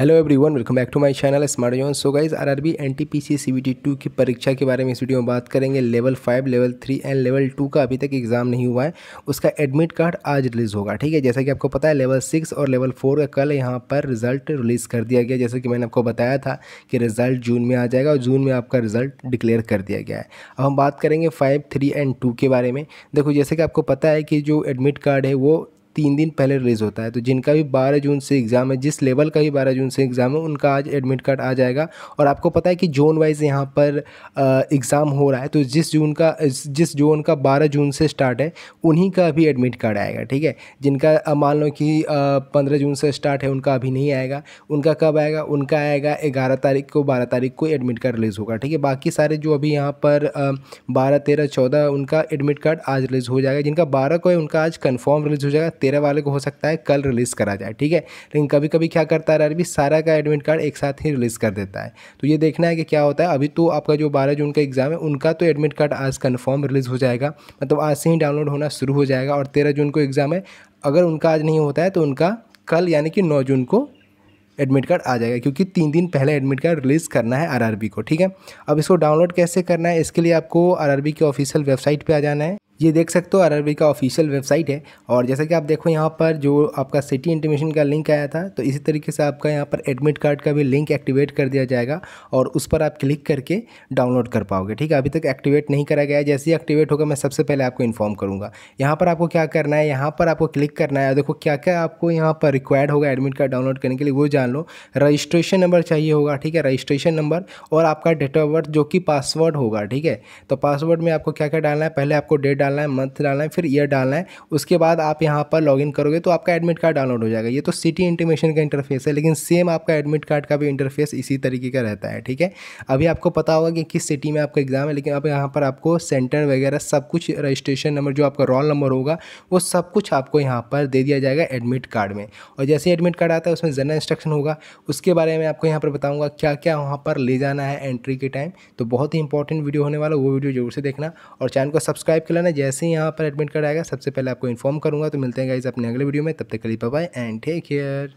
hello everyone welcome back to my channel smart zone so guys RRB NTPC CBT two की परीक्षा के बारे में इस वीडियो में बात करेंगे level five level three and level two का अभी तक एग्जाम नहीं हुआ है उसका एडमिट कार्ड आज रिलीज़ होगा ठीक है जैसा कि आपको पता है लेवल सिक्स और लेवल फोर का कल यहाँ पर रिजल्ट रिलीज़ कर दिया गया जैसे कि मैंने आपको बताया था कि रिजल्ट जून में आ जाएगा और जून में आपका रिजल्ट डिक्लेयर कर दिया गया है अब हम बात करेंगे फाइव थ्री एंड टू के बारे में देखो जैसे कि आपको पता है कि जो एडमिट कार्ड है वो तीन दिन पहले रिलीज़ होता है तो जिनका भी बारह जून से एग्ज़ाम है जिस लेवल का भी बारह जून से एग्ज़ाम है उनका आज एडमिट कार्ड आ जाएगा और आपको पता है कि जोन वाइज यहाँ पर एग्ज़ाम हो रहा है तो जिस जून का जिस जोन का बारह जून से स्टार्ट है उन्हीं का अभी एडमिट कार्ड आएगा ठीक है जिनका मान लो कि पंद्रह जून से स्टार्ट है उनका अभी नहीं आएगा उनका कब आएगा उनका आएगा ग्यारह तारीख को बारह तारीख को एडमिट कार्ड रिलीज़ होगा ठीक है बाकी सारे जो अभी यहाँ पर बारह तेरह चौदह उनका एडमिट कार्ड आज रिलीज़ हो जाएगा जिनका बारह को है उनका आज कन्फर्म रिलीज़ हो जाएगा तेरह वाले को हो सकता है कल रिलीज़ करा जाए ठीक है लेकिन कभी कभी क्या करता है आरबी सारा का एडमिट कार्ड एक साथ ही रिलीज़ कर देता है तो ये देखना है कि क्या होता है अभी तो आपका जो बारह जून का एग्ज़ाम है उनका तो एडमिट कार्ड आज कन्फर्म रिलीज़ हो जाएगा मतलब आज से ही डाउनलोड होना शुरू हो जाएगा और तेरह जून को एग्ज़ाम है अगर उनका आज नहीं होता है तो उनका कल यानी कि नौ जून को एडमिट कार्ड आ जाएगा क्योंकि तीन दिन पहले एडमिट कार्ड रिलीज़ करना है आरआरबी को ठीक है अब इसको डाउनलोड कैसे करना है इसके लिए आपको आरआरबी के ऑफिशियल वेबसाइट पे आ जाना है ये देख सकते हो आरआरबी का ऑफिशियल वेबसाइट है और जैसा कि आप देखो यहाँ पर जो आपका सिटी इंटीमेशन का लिंक आया था तो इसी तरीके से आपका यहाँ पर एडमिट कार्ड का भी लिंक एक्टिवेट कर दिया जाएगा और उस पर आप क्लिक करके डाउनलोड कर पाओगे ठीक है अभी तक एक्टिवेट नहीं करा गया है जैसे ही एक्टिवेट होगा मैं सबसे पहले आपको इन्फॉर्म करूँगा यहाँ पर आपको क्या करना है यहाँ पर आपको क्लिक करना है देखो क्या क्या आपको यहाँ पर रिक्वायर्ड होगा एडमिट कार्ड डाउनलोड करने के लिए वो जान लो रजिस्ट्रेशन नंबर चाहिए होगा ठीक है रजिस्ट्रेशन नंबर और आपका डेट ऑफ बर्थ जो कि पासवर्ड होगा ठीक है तो पासवर्ड में आपको क्या क्या डालना है पहले आपको डेट डालना है मंथ डालना है फिर ईयर डालना है उसके बाद आप यहाँ पर लॉगिन करोगे तो आपका एडमिट कार्ड डाउनलोड हो जाएगा ये तो सिटी इंटीमेशन का इंटरफेस है लेकिन सेम आपका एडमिट कार्ड का भी इंटरफेस इसी तरीके का रहता है ठीक है अभी आपको पता होगा कि किस सिटी में आपका एग्ज़ाम है लेकिन अब यहाँ पर आपको सेंटर वगैरह सब कुछ रजिस्ट्रेशन नंबर जो आपका रोल नंबर होगा वो सब कुछ आपको यहाँ पर दे दिया जाएगा एडमिट कार्ड में और जैसे एडमिट कार्ड आता है उसमें जनरल इंस्ट्रक्शन होगा उसके बारे में आपको यहाँ पर बताऊँगा क्या क्या वहाँ पर ले जाना है एंट्री के टाइम तो बहुत ही इंपॉर्टेंट वीडियो होने वाला वो वीडियो जरूर से देखना और चैनल को सब्सक्राइब कर लेना जैसे ही यहाँ पर एडमिट कराएगा सबसे पहले आपको इन्फॉर्म करूँगा तो मिलते हैं गाइज अपने अगले वीडियो में तब तक के लिए बाय एंड टेक केयर